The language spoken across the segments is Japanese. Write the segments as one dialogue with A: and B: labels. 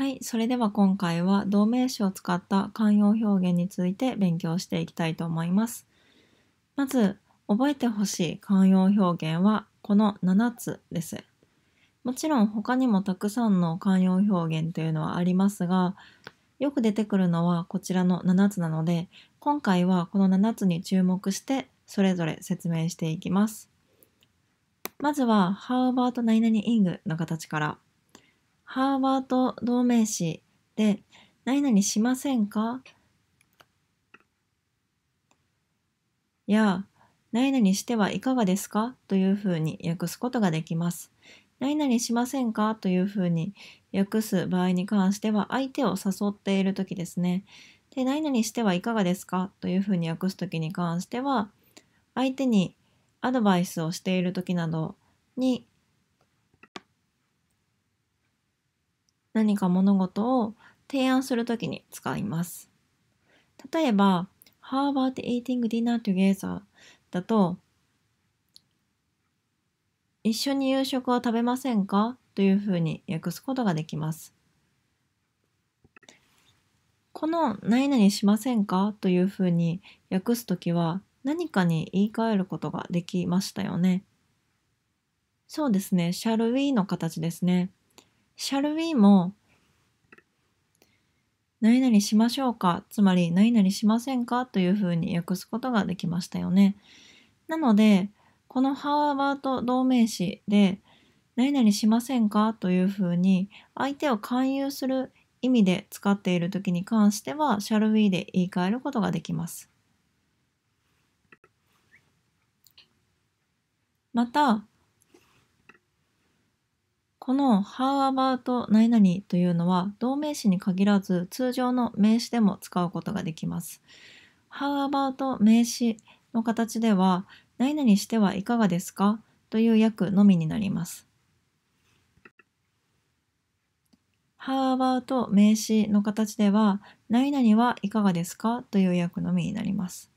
A: はい、それでは今回は動名詞を使った慣用表現について勉強していきたいと思います。まず、覚えてほしい慣用表現はこの7つです。もちろん他にもたくさんの慣用表現というのはありますが、よく出てくるのはこちらの7つなので、今回はこの7つに注目してそれぞれ説明していきます。まずは、How about 何々 ing の形から。ハーバード同名詞で、何々しませんかや、何々してはいかがですかというふうに訳すことができます。何々しませんかというふうに訳す場合に関しては相手を誘っている時ですね。で、何々してはいかがですかというふうに訳す時に関しては相手にアドバイスをしている時などに何か物事を提案するときに使います。例えば、How about eating dinner together? だと、一緒に夕食を食べませんかというふうに訳すことができます。この何々しませんかというふうに訳すときは何かに言い換えることができましたよね。そうですね。shall we の形ですね。shall we も、何々しましょうか、つまり何々しませんかというふうに訳すことができましたよね。なので、この h o w ート同名詞で、何々しませんかというふうに相手を勧誘する意味で使っている時に関しては shall we で言い換えることができます。またこの How about 何々というのは動名詞に限らず通常の名詞でも使うことができます。How about 名詞の形では何々してはいかがですかという訳のみになります。How about 名詞の形では何々はいかがですかという訳のみになります。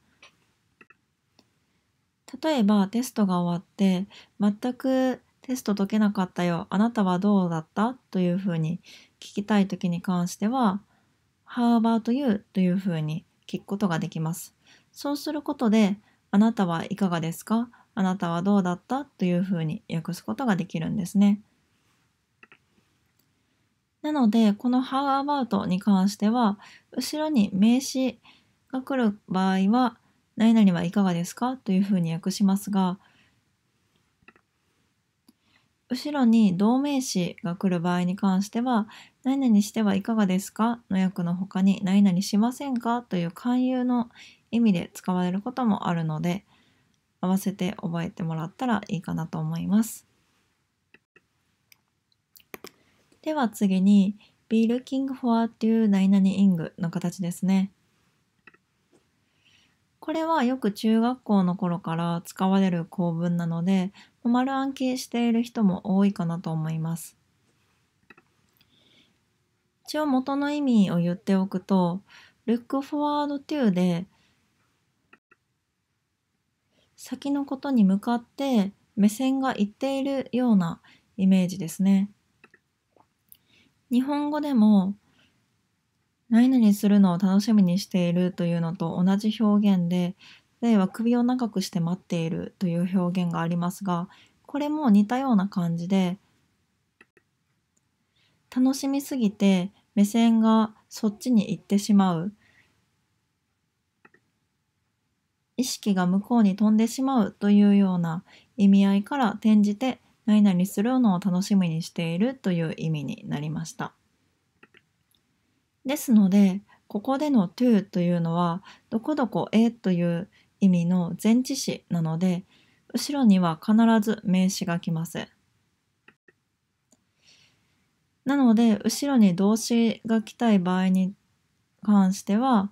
A: 例えばテストが終わって全くテスト解けなかったよ。あなたはどうだったというふうに聞きたい時に関しては、How about you? というふうに聞くことができます。そうすることで、あなたはいかがですかあなたはどうだったというふうに訳すことができるんですね。なので、この How about に関しては、後ろに名詞が来る場合は、何々はいかがですかというふうに訳しますが、後ろに同名詞が来る場合に関しては「何々してはいかがですか?」の訳の他に「何々しませんか?」という勧誘の意味で使われることもあるので合わせて覚えてもらったらいいかなと思います。では次に be looking for っていう何々 ing の形ですね。これはよく中学校の頃から使われる構文なので丸暗記している人も多いかなと思います。一応元の意味を言っておくと、look forward to で先のことに向かって目線がいっているようなイメージですね。日本語でも何々するのを楽しみにしているというのと同じ表現で例えば首を長くして待っているという表現がありますが、これも似たような感じで、楽しみすぎて目線がそっちに行ってしまう。意識が向こうに飛んでしまうというような意味合いから転じて何々するのを楽しみにしているという意味になりました。ですので、ここでの to というのは、どこどこへという意味の前置詞なので後ろには必ず名詞が来ます。なので後ろに動詞が来たい場合に関しては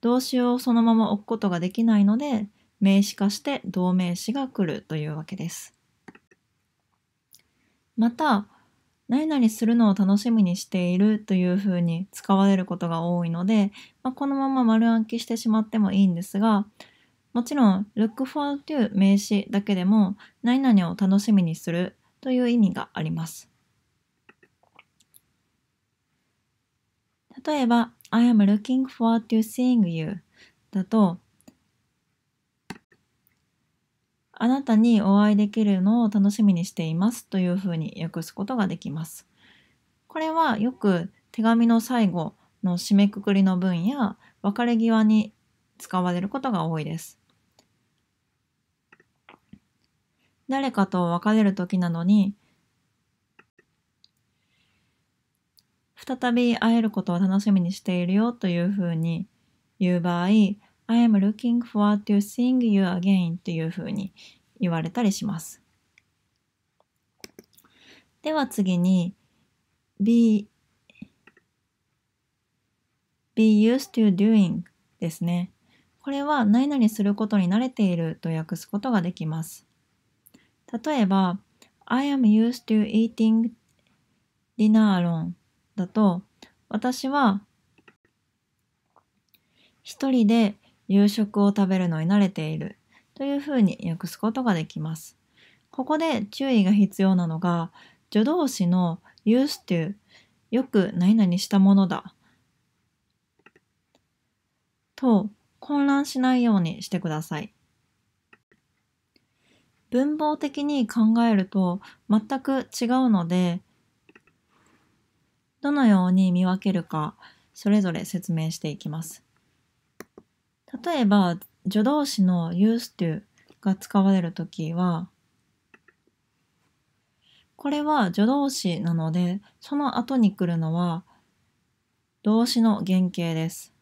A: 動詞をそのまま置くことができないので名詞化して同名詞が来るというわけです。また何々するのを楽しみにしているというふうに使われることが多いので、まあ、このまま丸暗記してしまってもいいんですがもちろん、look for という名詞だけでも、何々を楽しみにするという意味があります。例えば、I am looking forward to seeing you だと、あなたにお会いできるのを楽しみにしていますというふうに訳すことができます。これはよく手紙の最後の締めくくりの文や別れ際に使われることが多いです。誰かと別れる時なのに、再び会えることを楽しみにしているよというふうに言う場合、I am looking forward to seeing you again というふうに言われたりします。では次に be, be used to doing ですね。これは何々することに慣れていると訳すことができます。例えば、I am used to eating dinner alone だと、私は一人で夕食を食べるのに慣れているというふうに訳すことができます。ここで注意が必要なのが、助動詞の used to よく何々したものだと混乱しないようにしてください。文法的に考えると全く違うのでどのように見分けるかそれぞれ説明していきます。例えば助動詞の used to が使われるときはこれは助動詞なのでその後に来るのは動詞の原型です。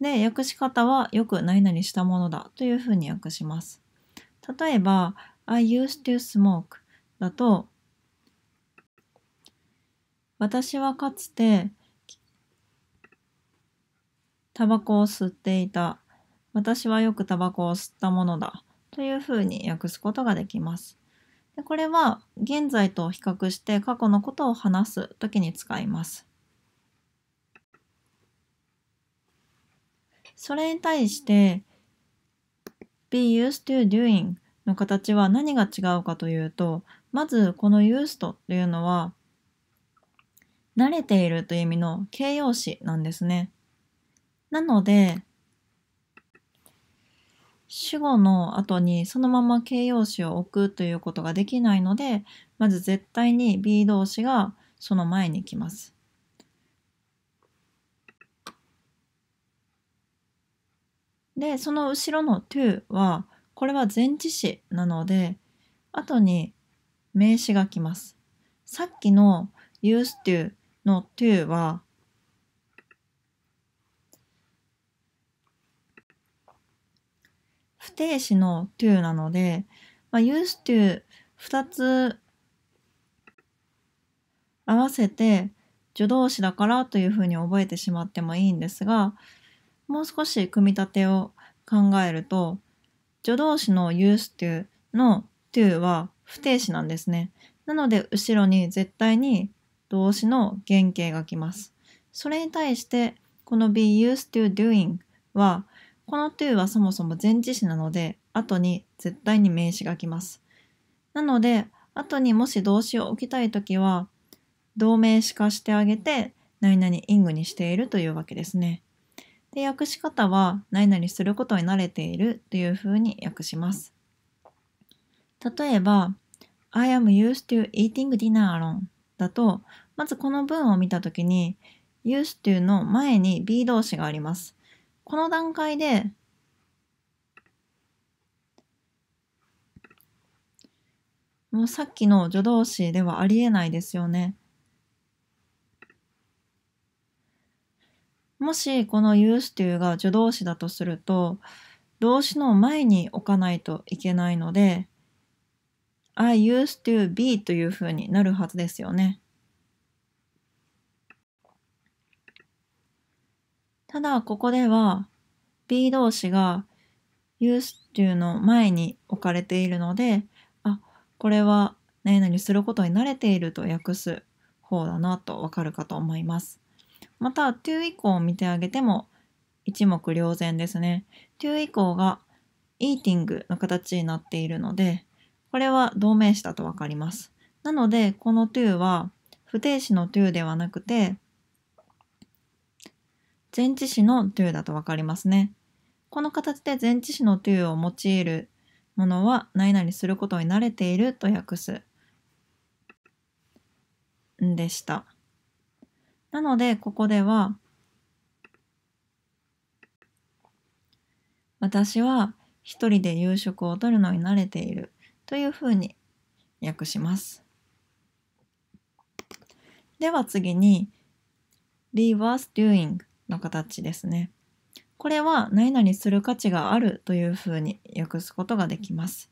A: で、訳し方はよく何々したものだというふうに訳します。例えば、I used to smoke だと、私はかつてタバコを吸っていた。私はよくタバコを吸ったものだ。というふうに訳すことができます。でこれは現在と比較して過去のことを話すときに使います。それに対して be used to doing の形は何が違うかというと、まずこの used というのは、慣れているという意味の形容詞なんですね。なので、主語の後にそのまま形容詞を置くということができないので、まず絶対に be 動詞がその前に来ます。で、その後ろの to は、これは前置詞なので、後に名詞が来ます。さっきの used to の to は、不定詞の to なので、まあ、used to 2つ合わせて助動詞だからというふうに覚えてしまってもいいんですが、もう少し組み立てを考えると助動詞の use to の to は不定詞なんですね。なので後ろに絶対に動詞の原型が来ます。それに対してこの be used to doing はこの to はそもそも前置詞なので後に絶対に名詞が来ます。なので後にもし動詞を置きたい時は同名詞化してあげて何々イングにしているというわけですね。で、訳し方は、何々することに慣れているというふうに訳します。例えば、I am used to eating dinner alone だと、まずこの文を見たときに、used to の前に B 動詞があります。この段階で、もうさっきの助動詞ではありえないですよね。もしこの use というが助動詞だとすると動詞の前に置かないといけないので I used to be というふうになるはずですよね。ただここでは B 動詞が use to の前に置かれているのであこれは何々することに慣れていると訳す方だなとわかるかと思います。また to 以降を見てあげても一目瞭然ですね。to 以降が eating の形になっているので、これは同名詞だとわかります。なので、この to は不定詞の to ではなくて、前置詞の to だとわかりますね。この形で前置詞の to を用いるものは何々することに慣れていると訳すんでした。なので、ここでは、私は一人で夕食をとるのに慣れているというふうに訳します。では次に、b e worth doing の形ですね。これは何々する価値があるというふうに訳すことができます。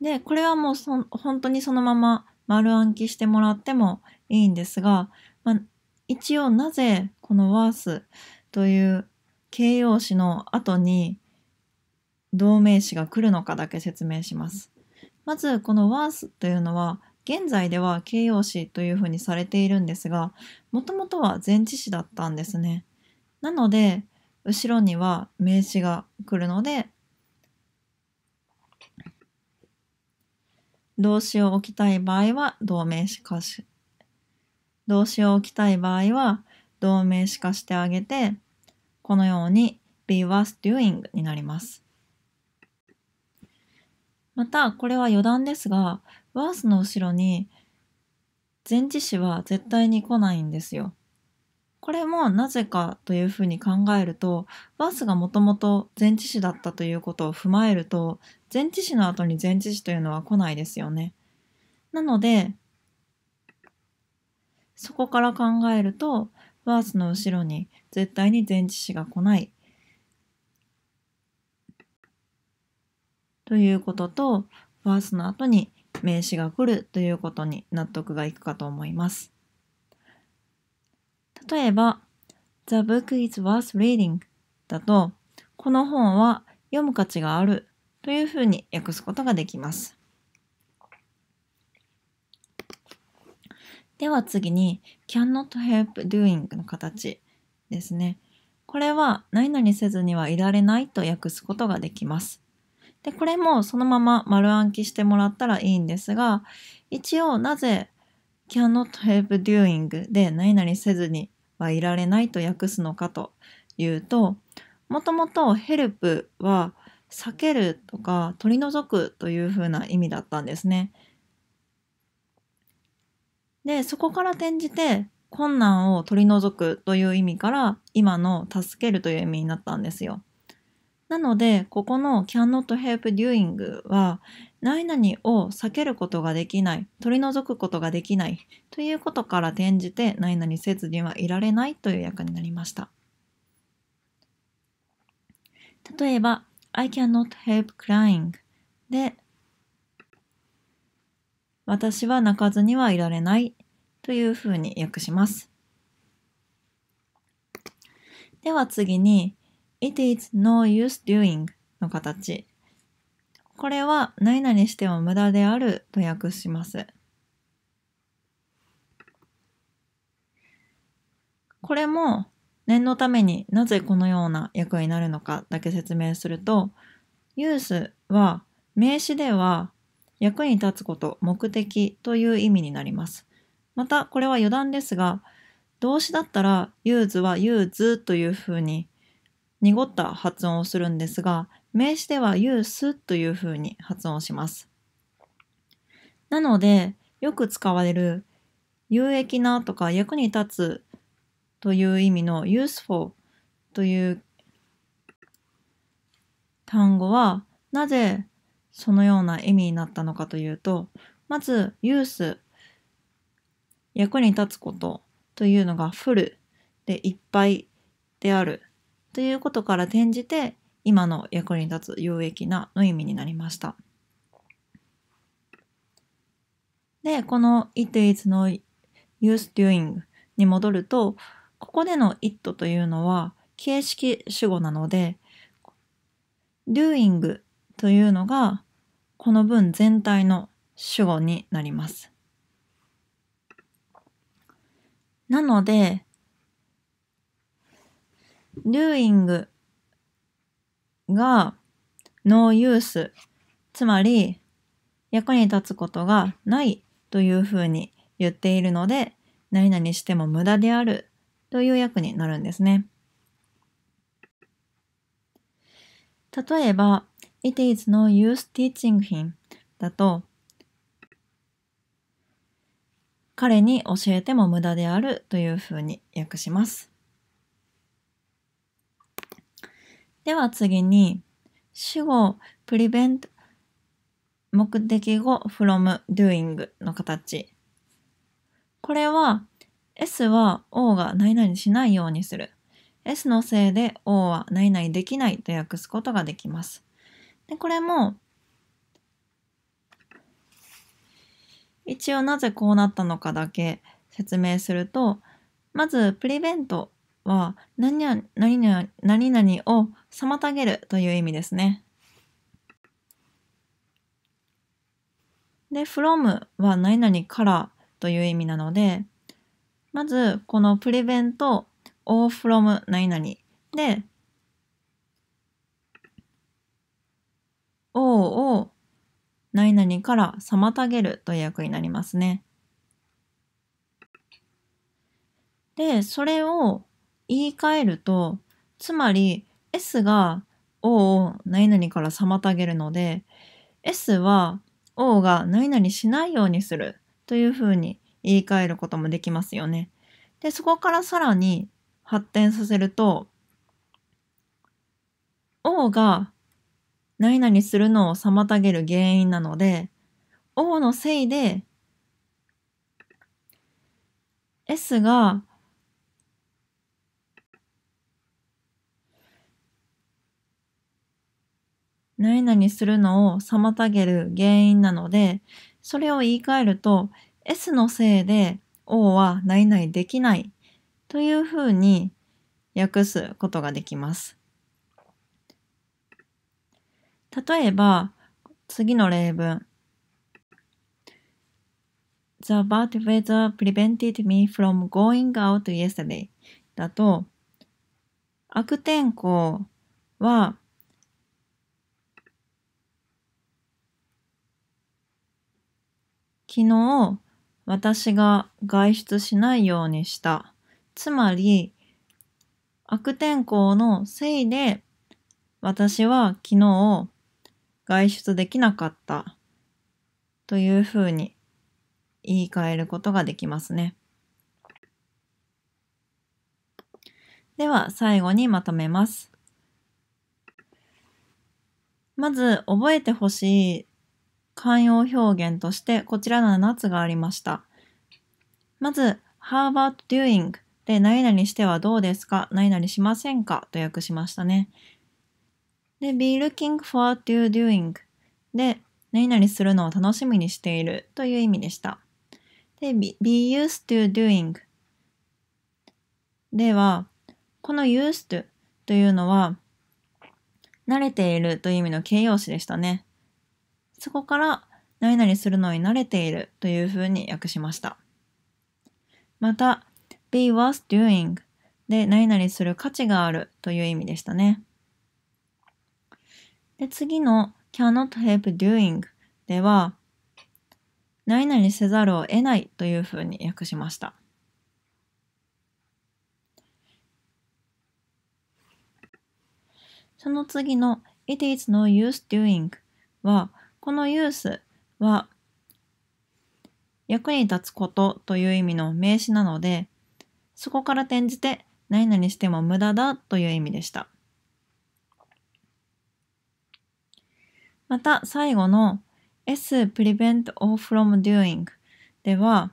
A: で、これはもうそ本当にそのまま丸暗記してもらってもいいんですが、まあ、一応なぜこのワースという形容詞の後に動名詞が来るのかだけ説明します。まずこのワースというのは現在では形容詞というふうにされているんですがもともとは前置詞だったんですね。なので後ろには名詞が来るので動詞を置きたい場合は動名詞化し、動詞を置きたい場合は動名詞化してあげて、このように be was doing になります。また、これは余談ですが、was の後ろに前置詞は絶対に来ないんですよ。これもなぜかというふうに考えると、バースがもともと前置詞だったということを踏まえると、前置詞の後に前置詞というのは来ないですよね。なので、そこから考えると、バースの後ろに絶対に前置詞が来ない。ということと、バースの後に名詞が来るということに納得がいくかと思います。例えば、The book is worth reading だと、この本は読む価値があるというふうに訳すことができます。では次に cannot help doing の形ですね。これは何々せずにはいられないと訳すことができます。で、これもそのまま丸暗記してもらったらいいんですが、一応なぜ cannot help doing で何々せずにはいられないと訳すのかというともともとヘルプは避けるとか取り除くというふうな意味だったんですね。でそこから転じて困難を取り除くという意味から今の助けるという意味になったんですよ。なので、ここの cannot help doing は、何々を避けることができない、取り除くことができないということから転じて、何々せずにはいられないという訳になりました。例えば、I cannot help crying で、私は泣かずにはいられないというふうに訳します。では次に、it is no use doing の形。これは何々しても無駄であると訳します。これも念のためになぜこのような役になるのかだけ説明すると、use は名詞では役に立つこと、目的という意味になります。またこれは余談ですが、動詞だったら use は use というふうに濁った発音をするんですが、名詞ではユースというふうに発音します。なので、よく使われる有益なとか役に立つという意味の useful という単語はなぜそのような意味になったのかというとまずユース」役に立つことというのがフル」でいっぱいであるということから転じて今の役に立つ有益なの意味になりました。で、この it is の use doing に戻ると、ここでの it というのは形式主語なので、doing というのがこの文全体の主語になります。なので、doing が no use つまり役に立つことがないというふうに言っているので何々しても無駄であるという訳になるんですね。例えば It is no use teaching him だと彼に教えても無駄であるというふうに訳します。では次に、主語 prevent 目的語 from doing の形。これは S は O が何々しないようにする。S のせいで O は何々できないと訳すことができます。でこれも一応なぜこうなったのかだけ説明するとまず prevent は何々何々を妨げるという意味ですね。で、from は何々からという意味なので、まずこの prevent all from 何々で、or を何々から妨げるという訳になりますね。で、それを言い換えるとつまり S が O を何々から妨げるので S は O が何々しないようにするというふうに言い換えることもできますよね。でそこからさらに発展させると O が何々するのを妨げる原因なので O のせいで S が何々するのを妨げる原因なので、それを言い換えると、S のせいで O は何々できないというふうに訳すことができます。例えば、次の例文。The bad weather prevented me from going out yesterday だと、悪天候は昨日、私が外出しないようにした。つまり、悪天候のせいで、私は昨日、外出できなかった。というふうに言い換えることができますね。では最後にまとめます。まず覚えてほしい慣用表現としてこちらの7つがありました。まず、How about doing? で、何々してはどうですか何々しませんかと訳しましたね。で、be looking for to doing で、何々するのを楽しみにしているという意味でした。で、be used to doing では、この used というのは、慣れているという意味の形容詞でしたね。そこから何々するのに慣れているというふうに訳しました。また、be worth doing で何々する価値があるという意味でしたね。で、次の cannot help doing では、何々せざるを得ないというふうに訳しました。その次の It is no use doing はこのユースは役に立つことという意味の名詞なので、そこから転じて何々しても無駄だという意味でした。また最後の S prevent all from doing では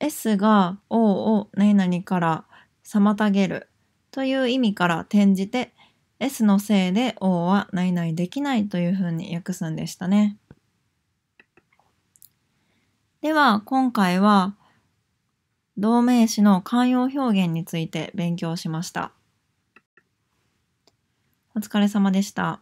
A: S が O を何々から妨げるという意味から転じて S のせいで O はないないできないというふうに訳すんでしたね。では今回は動名詞の慣用表現について勉強しました。お疲れ様でした。